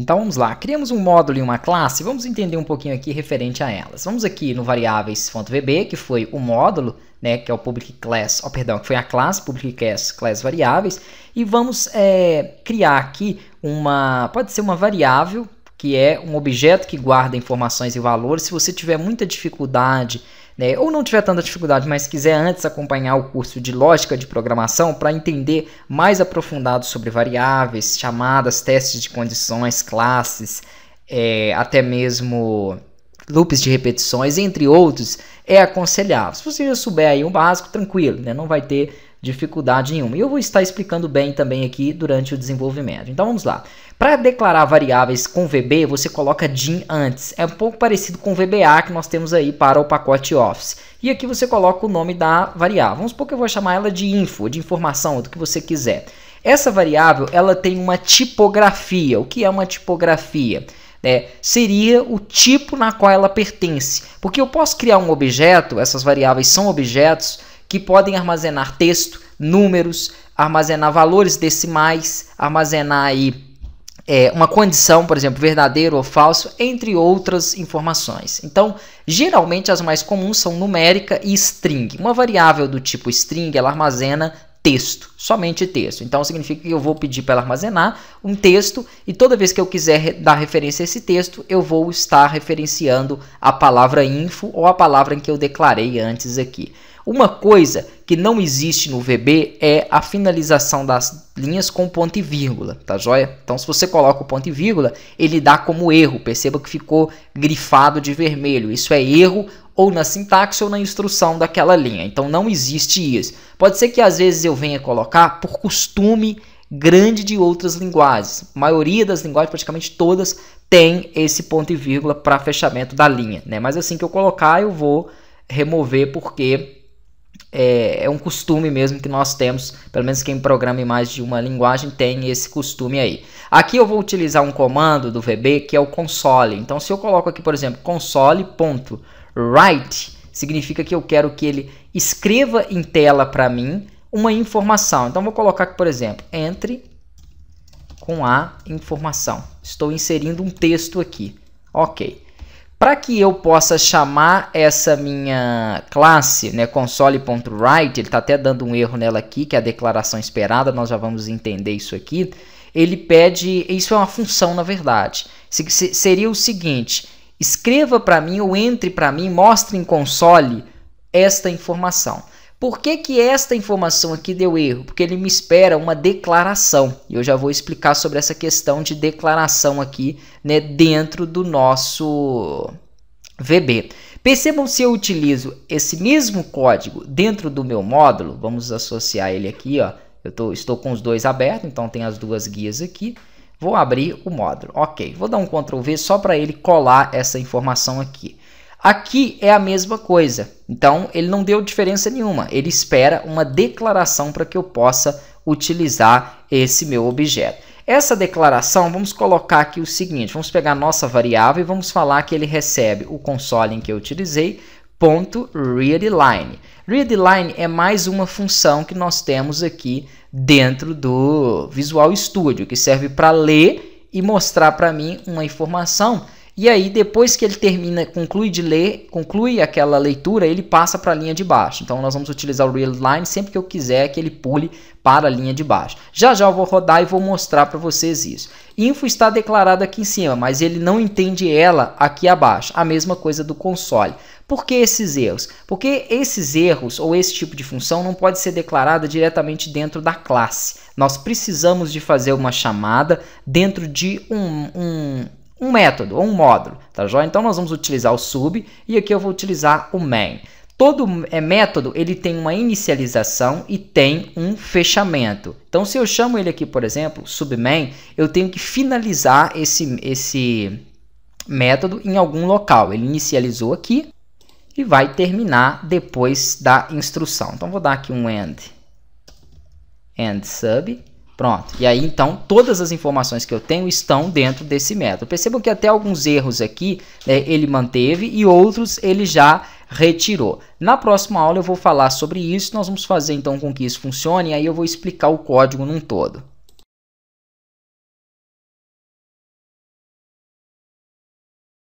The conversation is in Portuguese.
Então vamos lá, criamos um módulo e uma classe, vamos entender um pouquinho aqui referente a elas. Vamos aqui no variáveis.vb, que foi o módulo, né, que é o public class, oh, perdão, que foi a classe public class, class variáveis, e vamos é, criar aqui uma, pode ser uma variável, que é um objeto que guarda informações e valores. Se você tiver muita dificuldade né, ou não tiver tanta dificuldade, mas quiser antes acompanhar o curso de lógica de programação para entender mais aprofundado sobre variáveis, chamadas, testes de condições, classes, é, até mesmo loops de repetições, entre outros, é aconselhável. Se você já souber aí o um básico, tranquilo, né, não vai ter dificuldade nenhuma. E eu vou estar explicando bem também aqui durante o desenvolvimento. Então vamos lá. Para declarar variáveis com VB, você coloca DIN antes. É um pouco parecido com VBA que nós temos aí para o pacote Office. E aqui você coloca o nome da variável. Vamos supor que eu vou chamar ela de info, de informação, do que você quiser. Essa variável ela tem uma tipografia. O que é uma tipografia? É, seria o tipo na qual ela pertence. Porque eu posso criar um objeto, essas variáveis são objetos, que podem armazenar texto, números, armazenar valores decimais, armazenar aí é, uma condição, por exemplo, verdadeiro ou falso, entre outras informações. Então, geralmente as mais comuns são numérica e string. Uma variável do tipo string, ela armazena texto, somente texto. Então significa que eu vou pedir para ela armazenar um texto e toda vez que eu quiser dar referência a esse texto, eu vou estar referenciando a palavra info ou a palavra em que eu declarei antes aqui. Uma coisa que não existe no VB é a finalização das linhas com ponto e vírgula, tá joia? Então, se você coloca o ponto e vírgula, ele dá como erro. Perceba que ficou grifado de vermelho. Isso é erro ou na sintaxe ou na instrução daquela linha. Então, não existe isso. Pode ser que às vezes eu venha colocar por costume grande de outras linguagens. A maioria das linguagens, praticamente todas, tem esse ponto e vírgula para fechamento da linha, né? Mas assim que eu colocar, eu vou remover porque é, é, um costume mesmo que nós temos, pelo menos quem programa em mais de uma linguagem tem esse costume aí. Aqui eu vou utilizar um comando do VB que é o console. Então, se eu coloco aqui, por exemplo, console.write, significa que eu quero que ele escreva em tela para mim uma informação. Então, vou colocar aqui, por exemplo, entre com a informação. Estou inserindo um texto aqui. Ok. Para que eu possa chamar essa minha classe, né, console.write, ele está até dando um erro nela aqui, que é a declaração esperada, nós já vamos entender isso aqui. Ele pede, isso é uma função na verdade, seria o seguinte, escreva para mim ou entre para mim, mostre em console esta informação. Por que, que esta informação aqui deu erro? Porque ele me espera uma declaração. E eu já vou explicar sobre essa questão de declaração aqui né, dentro do nosso VB. Percebam se eu utilizo esse mesmo código dentro do meu módulo. Vamos associar ele aqui. Ó. Eu tô, estou com os dois abertos, então tem as duas guias aqui. Vou abrir o módulo. Ok, vou dar um Ctrl V só para ele colar essa informação aqui. Aqui é a mesma coisa. Então, ele não deu diferença nenhuma. Ele espera uma declaração para que eu possa utilizar esse meu objeto. Essa declaração, vamos colocar aqui o seguinte, vamos pegar a nossa variável e vamos falar que ele recebe o console em que eu utilizei, ponto readline. Readline é mais uma função que nós temos aqui dentro do Visual Studio, que serve para ler e mostrar para mim uma informação e aí, depois que ele termina, conclui de ler, conclui aquela leitura, ele passa para a linha de baixo. Então, nós vamos utilizar o Readline sempre que eu quiser que ele pule para a linha de baixo. Já já eu vou rodar e vou mostrar para vocês isso. Info está declarado aqui em cima, mas ele não entende ela aqui abaixo. A mesma coisa do console. Por que esses erros? Porque esses erros ou esse tipo de função não pode ser declarada diretamente dentro da classe. Nós precisamos de fazer uma chamada dentro de um, um um método ou um módulo, tá joia? Então nós vamos utilizar o sub e aqui eu vou utilizar o main. Todo é, método ele tem uma inicialização e tem um fechamento. Então se eu chamo ele aqui, por exemplo, submain, eu tenho que finalizar esse, esse método em algum local. Ele inicializou aqui e vai terminar depois da instrução. Então vou dar aqui um end, end sub Pronto. E aí, então, todas as informações que eu tenho estão dentro desse método. Percebam que até alguns erros aqui né, ele manteve e outros ele já retirou. Na próxima aula eu vou falar sobre isso, nós vamos fazer então com que isso funcione e aí eu vou explicar o código num todo.